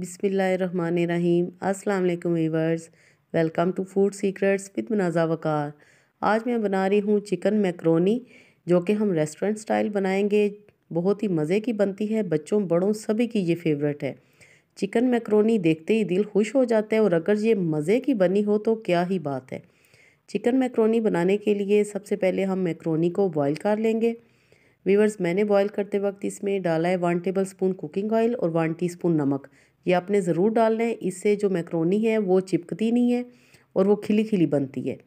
बिसमीम अस्सलाम वालेकुम viewers welcome to food secrets with Munaza Waqar आज मैं बना रही हूँ चिकन मैक्रोनी जो कि हम रेस्टोरेंट स्टाइल बनाएंगे बहुत ही मज़े की बनती है बच्चों बड़ों सभी की ये फेवरेट है चिकन मैक्रोनी देखते ही दिल खुश हो जाता है और अगर ये मज़े की बनी हो तो क्या ही बात है चिकन मैक्रोनी बनाने के लिए सबसे पहले हम मैक्रोनी को बॉयल कर लेंगे वीवर्स मैंने बॉयल करते वक्त इसमें डाला है one tablespoon cooking oil और वन टीस्पून नमक ये आपने ज़रूर डालना है इससे जो मैक्रोनी है वो चिपकती नहीं है और वो खिली खिली बनती है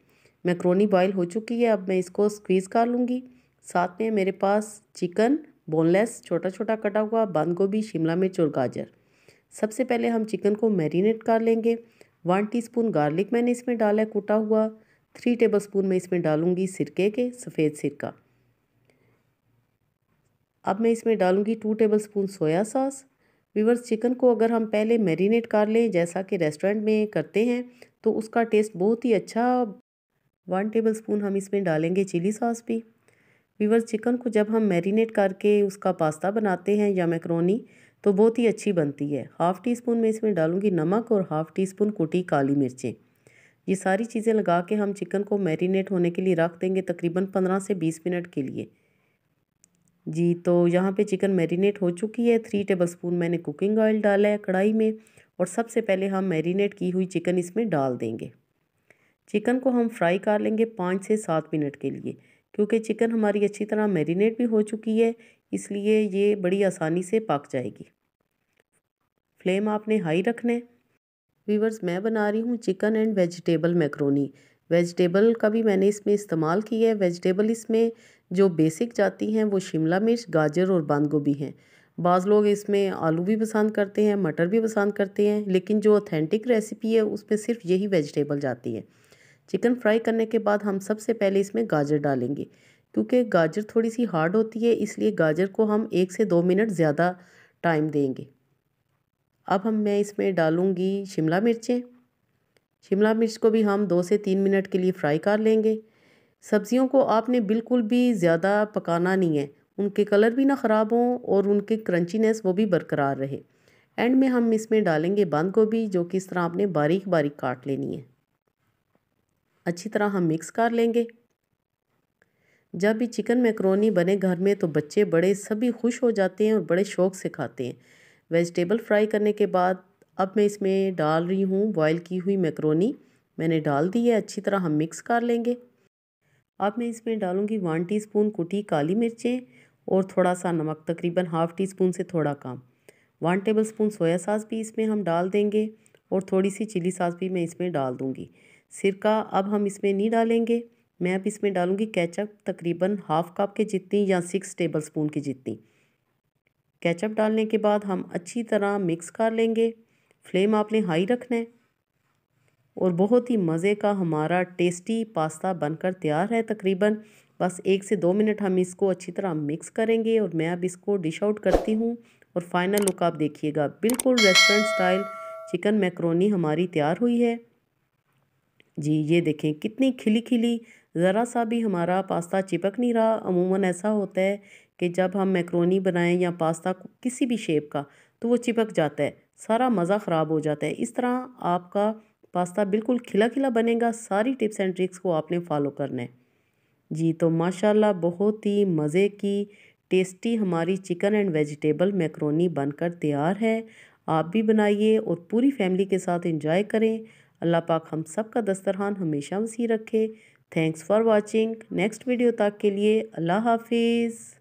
मैक्रोनी बॉयल हो चुकी है अब मैं इसको स्क्वीज़ कर लूँगी साथ में मेरे पास चिकन बोनलेस छोटा छोटा कटा हुआ बंद गोभी शिमला मिर्च और गाजर सबसे पहले हम चिकन को मैरिनेट कर लेंगे वन टीस्पून गार्लिक मैंने इसमें डाला है कूटा हुआ थ्री टेबल स्पून मैं इसमें डालूँगी सिरके के सफ़ेद सिरका अब मैं इसमें डालूँगी two tablespoon soya sauce viewers chicken को अगर हम पहले मैरिनेट कर लें जैसा कि रेस्टोरेंट में करते हैं तो उसका टेस्ट बहुत ही अच्छा वन टेबल स्पून हम इसमें डालेंगे चिली सॉस भी व्यूवर्स चिकन को जब हम मैरिनेट करके उसका पास्ता बनाते हैं या मैक्रोनी तो बहुत ही अच्छी बनती है हाफ़ टी स्पून में इसमें डालूंगी नमक और हाफ़ टी स्पून कुटी काली मिर्चें ये सारी चीज़ें लगा के हम चिकन को मैरिनेट होने के लिए रख देंगे तकरीबन पंद्रह से बीस मिनट के लिए जी तो यहाँ पे चिकन मैरिनेट हो चुकी है थ्री टेबल स्पून मैंने कुकिंग ऑयल डाला है कढ़ाई में और सबसे पहले हम मैरिनेट की हुई चिकन इसमें डाल देंगे चिकन को हम फ्राई कर लेंगे पाँच से सात मिनट के लिए क्योंकि चिकन हमारी अच्छी तरह मैरिनेट भी हो चुकी है इसलिए ये बड़ी आसानी से पक जाएगी फ्लेम आपने हाई रखना है वीवर्स मैं बना रही हूँ chicken and vegetable macaroni vegetable का भी मैंने इसमें इस्तेमाल किया है वेजिटेबल इसमें जो बेसिक जाती हैं वो शिमला मिर्च गाजर और बंद गोभी हैं बाज़ लोग इसमें आलू भी पसंद करते हैं मटर भी पसंद करते हैं लेकिन जो ऑथेंटिक रेसिपी है उसमें सिर्फ यही वेजिटेबल जाती है चिकन फ्राई करने के बाद हम सबसे पहले इसमें गाजर डालेंगे क्योंकि गाजर थोड़ी सी हार्ड होती है इसलिए गाजर को हम एक से दो मिनट ज़्यादा टाइम देंगे अब हम मैं इसमें डालूँगी शिमला मिर्चें शिमला मिर्च को भी हम दो से तीन मिनट के लिए फ्राई कर लेंगे सब्ज़ियों को आपने बिल्कुल भी ज़्यादा पकाना नहीं है उनके कलर भी ना ख़राब हों और उनके क्रंचीनेस वो भी बरकरार रहे एंड में हम इसमें डालेंगे बंद गोभी जो कि इस तरह आपने बारीक बारीक काट लेनी है अच्छी तरह हम मिक्स कर लेंगे जब भी चिकन मैक्रोनी बने घर में तो बच्चे बड़े सभी खुश हो जाते हैं और बड़े शौक से खाते हैं वेजिटेबल फ्राई करने के बाद अब मैं इसमें डाल रही हूँ बॉयल की हुई मैक्रोनी मैंने डाल दी है अच्छी तरह हम मिक्स कर लेंगे अब मैं इसमें डालूँगी वन टीस्पून कुटी काली मिर्चें और थोड़ा सा नमक तकरीबन हाफ़ टी स्पून से थोड़ा कम one tablespoon soya sauce भी इसमें हम डाल देंगे और थोड़ी सी चिली सास भी मैं इसमें डाल दूँगी सिरका अब हम इसमें नहीं डालेंगे मैं अब इसमें डालूँगी कैचअप तकरीबन हाफ़ कप के जितनी या सिक्स टेबल स्पून की जितनी कैचअप डालने के बाद हम अच्छी तरह मिक्स कर लेंगे फ्लेम आपने हाई रखना है और बहुत ही मज़े का हमारा टेस्टी पास्ता बनकर तैयार है तकरीबन बस एक से दो मिनट हम इसको अच्छी तरह मिक्स करेंगे और मैं अब इसको डिश आउट करती हूँ और फाइनल लुक आप देखिएगा बिल्कुल रेस्टोरेंट स्टाइल चिकन मैक्रोनी हमारी तैयार हुई है जी ये देखें कितनी खिली खिली ज़रा सा भी हमारा पास्ता चिपक नहीं रहा अमूमन ऐसा होता है कि जब हम मैक्रोनी बनाएं या पास्ता किसी भी शेप का तो वो चिपक जाता है सारा मज़ा ख़राब हो जाता है इस तरह आपका पास्ता बिल्कुल खिला खिला बनेगा सारी टिप्स एंड ट्रिक्स को आपने फॉलो करना है जी तो माशाल्लाह बहुत ही मज़े की टेस्टी हमारी चिकन एंड वेजिटेबल मैक्रोनी बनकर तैयार है आप भी बनाइए और पूरी फैमिली के साथ इंजॉय करें अल्लाह पाक हम सब का दस्तरहान हमेशा वसी रखे thanks for watching next video तक के लिए अल्लाह हाफिज़